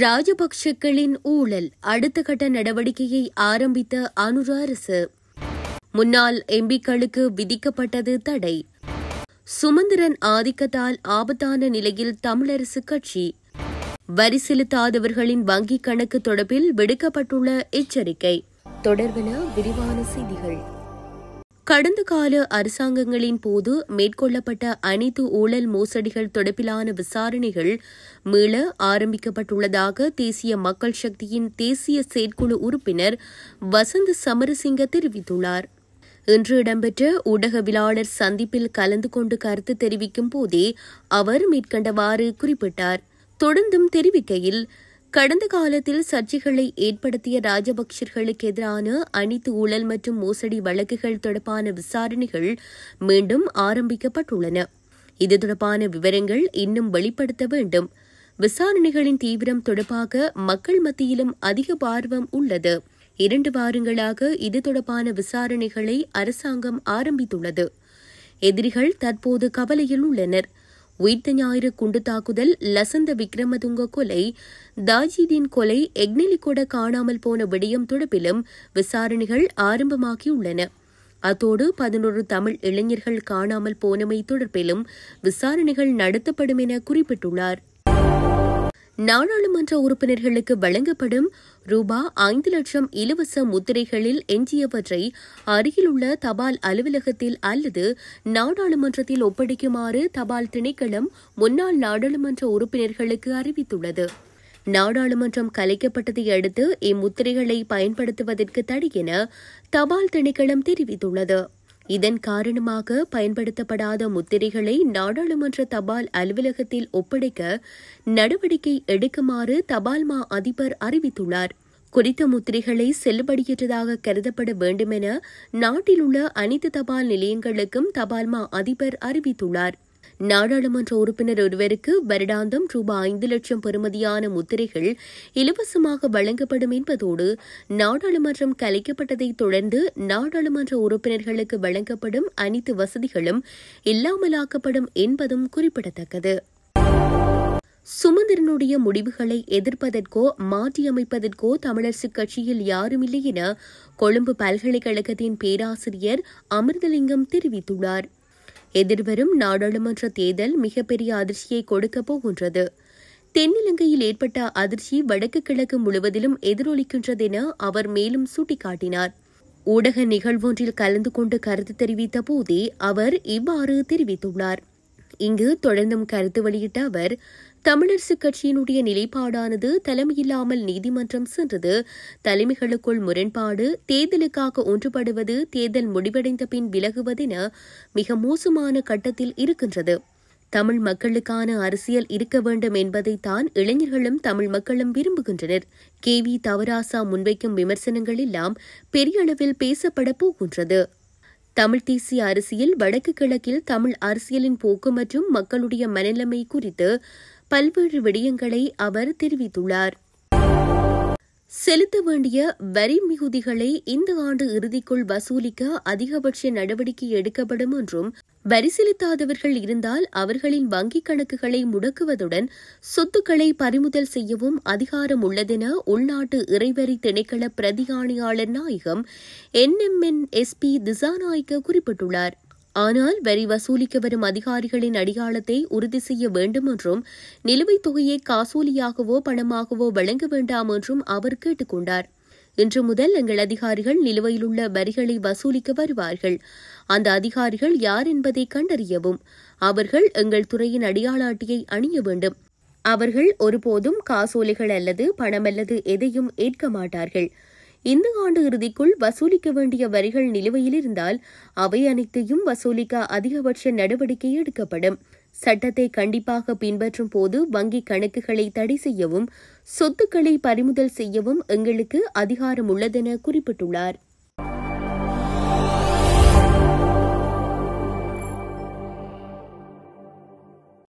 ராஜபக்ஷக்களின் ஊழல் அடுத்த கட்ட நடவடிக்கையை ஆரம்பித்த அனுர அரசு முன்னாள் எம்பிக்களுக்கு விதிக்கப்பட்டது தடை சுமந்திரன் ஆதிக்கத்தால் ஆபத்தான நிலையில் தமிழரசு கட்சி வரி செலுத்தாதவர்களின் வங்கிக் கணக்கு தொடர்பில் விடுக்கப்பட்டுள்ள எச்சரிக்கை தொடர்பென விரிவான செய்திகள் கடந்த கால அரசாங்கங்களின் போது மேற்கொள்ளப்பட்ட அனைத்து ஊழல் மோசடிகள் தொடர்பிலான விசாரணைகள் மீள ஆரம்பிக்கப்பட்டுள்ளதாக தேசிய மக்கள் சக்தியின் தேசிய செயற்குழு உறுப்பினர் வசந்த் சமரசிங்க தெரிவித்துள்ளார் இன்று இடம்பெற்ற ஊடகவியலாளர் சந்திப்பில் கலந்து கொண்டு கருத்து தெரிவிக்கும் போதே அவர் மேற்கண்டவாறு குறிப்பிட்டார் தொடர்ந்தும் தெரிவிக்கையில் கடந்த காலத்தில் சர்ச்சைகளை ஏற்படுத்திய ராஜபக்சர்களுக்கு எதிரான அனைத்து ஊழல் மற்றும் மோசடி வழக்குகள் தொடர்பான விசாரணைகள் மீண்டும் ஆரம்பிக்கப்பட்டுள்ளன இது தொடர்பான விவரங்கள் இன்னும் வெளிப்படுத்த வேண்டும் விசாரணைகளின் தீவிரம் தொடர்பாக மக்கள் மத்தியிலும் அதிக பார்வம் உள்ளது இரண்டு வாரங்களாக இது தொடர்பான விசாரணைகளை அரசாங்கம் ஆரம்பித்துள்ளது எதிரிகள் தற்போது கவலையில் உள்ளனா் உயிர்த்த ஞாயிறு குண்டு தாக்குதல் லசந்த விக்ரமதுங்க கொலை தாஜிதீன் கொலை கூட காணாமல் போன விடயம் தொடர்பிலும் விசாரணைகள் ஆரம்பமாகியுள்ளன அத்தோடு பதினொரு தமிழ் இளைஞர்கள் காணாமல் போனமை தொடர்பிலும் விசாரணைகள் நடத்தப்படும் என குறிப்பிட்டுள்ளாா் நாடாளுமன்ற உறுப்பினர்களுக்கு வழங்கப்படும் ரூபா ஐந்து லட்சம் இலவச முத்திரைகளில் எஞ்சியவற்றை அருகிலுள்ள தபால் அலுவலகத்தில் அல்லது நாடாளுமன்றத்தில் ஒப்படைக்குமாறு தபால் திணைக்களம் முன்னாள் நாடாளுமன்ற உறுப்பினர்களுக்கு அறிவித்துள்ளது நாடாளுமன்றம் கலைக்கப்பட்டதை அடுத்து இம்முத்திரைகளை பயன்படுத்துவதற்கு தடை என தபால் திணைக்களம் தெரிவித்துள்ளது இதன் காரணமாக பயன்படுத்தப்படாத முத்திரைகளை நாடாளுமன்ற தபால் அலுவலகத்தில் ஒப்படைக்க நடவடிக்கை எடுக்குமாறு தபால் மா அதிபர் அறிவித்துள்ளார் குறித்த முத்திரைகளை செல்லுபடியற்றதாக கருதப்பட வேண்டுமென நாட்டில் உள்ள அனைத்து தபால் நிலையங்களுக்கும் தபால்மா அதிபர் அறிவித்துள்ளார் நாடாளுமன்ற உறுப்பினர் ஒருவருக்கு வருடாந்தம் ரூபாய் ஐந்து லட்சம் பெறுமதியான முத்திரைகள் இலவசமாக வழங்கப்படும் என்பதோடு நாடாளுமன்றம் கலைக்கப்பட்டதை தொடர்ந்து நாடாளுமன்ற உறுப்பினர்களுக்கு வழங்கப்படும் அனைத்து வசதிகளும் இல்லாமலாக்கப்படும் என்பதும் குறிப்பிடத்தக்கது சுமந்திரனுடைய முடிவுகளை எதிர்ப்பதற்கோ மாற்றியமைப்பதற்கோ தமிழரசு கட்சியில் யாருமில்லை என கொழும்பு பல்கலைக்கழகத்தின் பேராசிரியர் அமிர்தலிங்கம் தெரிவித்துள்ளார் எதிர்வரும் நாடாளுமன்ற தேர்தல் மிகப்பெரிய அதிர்ச்சியை கொடுக்கப் போகின்றது தென்னிலங்கையில் ஏற்பட்ட அதிர்ச்சி வடக்கு கிழக்கு முழுவதிலும் எதிரொலிக்கின்றதென அவர் மேலும் சுட்டிக்காட்டினார் ஊடக நிகழ்வொன்றில் கலந்து கொண்டு கருத்து தெரிவித்த போதே அவர் இவ்வாறு தெரிவித்துள்ளார் இங்கு தொடர்ந்தும் கருத்து வெளியிட்ட அவர் தமிழரசுக் கட்சியினுடைய நிலைப்பாடானது தலைமையில்லாமல் நீதிமன்றம் சென்றது தலைமைகளுக்குள் முரண்பாடு தேர்தலுக்காக ஒன்றுபடுவது தேர்தல் முடிவடைந்த பின் விலகுவதென மிக மோசமான கட்டத்தில் இருக்கின்றது தமிழ் மக்களுக்கான அரசியல் இருக்க வேண்டும் என்பதைத்தான் இளைஞர்களும் தமிழ் மக்களும் விரும்புகின்றனர் கே வி தவராசா முன்வைக்கும் விமர்சனங்கள் எல்லாம் பெரிய அளவில் பேசப்பட போகின்றது தமிழ் தேசிய அரசியல் வடக்கு கிழக்கில் தமிழ் அரசியலின் போக்கு மற்றும் மக்களுடைய மனநிலைமை குறித்து பல்வேறு விடயங்களை அவர் தெரிவித்துள்ளார் செலுத்த வேண்டிய வரி மிகுதிகளை இந்த ஆண்டு இறுதிக்குள் வசூலிக்க அதிகபட்ச நடவடிக்கை எடுக்கப்படும் என்றும் வரி செலுத்தாதவர்கள் இருந்தால் அவர்களின் வங்கிக் கணக்குகளை முடக்குவதுடன் சொத்துக்களை பறிமுதல் செய்யவும் அதிகாரம் உள்ளதென உள்நாட்டு இறைவரி திணைக்கள பிரதி ஆணையாளர் நாயகம் எஸ் எஸ்பி திசாநாயக்க குறிப்பிட்டுள்ளார் ஆனால் வரி வசூலிக்க வரும் அதிகாரிகளின் அடையாளத்தை உறுதி செய்ய வேண்டும் என்றும் நிலுவைத் தொகையை காசோலியாகவோ பணமாகவோ வழங்க வேண்டாம் என்றும் அவர் கேட்டுக் கொண்டார் இன்று முதல் எங்கள் அதிகாரிகள் நிலுவையிலுள்ள வரிகளை வசூலிக்க வருவார்கள் அந்த அதிகாரிகள் யார் என்பதை கண்டறியவும் அவர்கள் எங்கள் துறையின் அடியாள அட்டையை அணிய வேண்டும் அவர்கள் ஒருபோதும் காசோலைகள் அல்லது பணம் அல்லது எதையும் ஏற்க மாட்டார்கள் இந்த ஆண்டு இறுதிக்குள் வசூலிக்க வேண்டிய வரிகள் நிலுவையில் இருந்தால் அவை அனைத்தையும் வசூலிக்க அதிகபட்ச நடவடிக்கை எடுக்கப்படும் சட்டத்தை கண்டிப்பாக பின்பற்றும் போது வங்கி கணக்குகளை தடை செய்யவும் சொத்துக்களை பறிமுதல் செய்யவும் எங்களுக்கு அதிகாரம் உள்ளதென குறிப்பிட்டுள்ளார்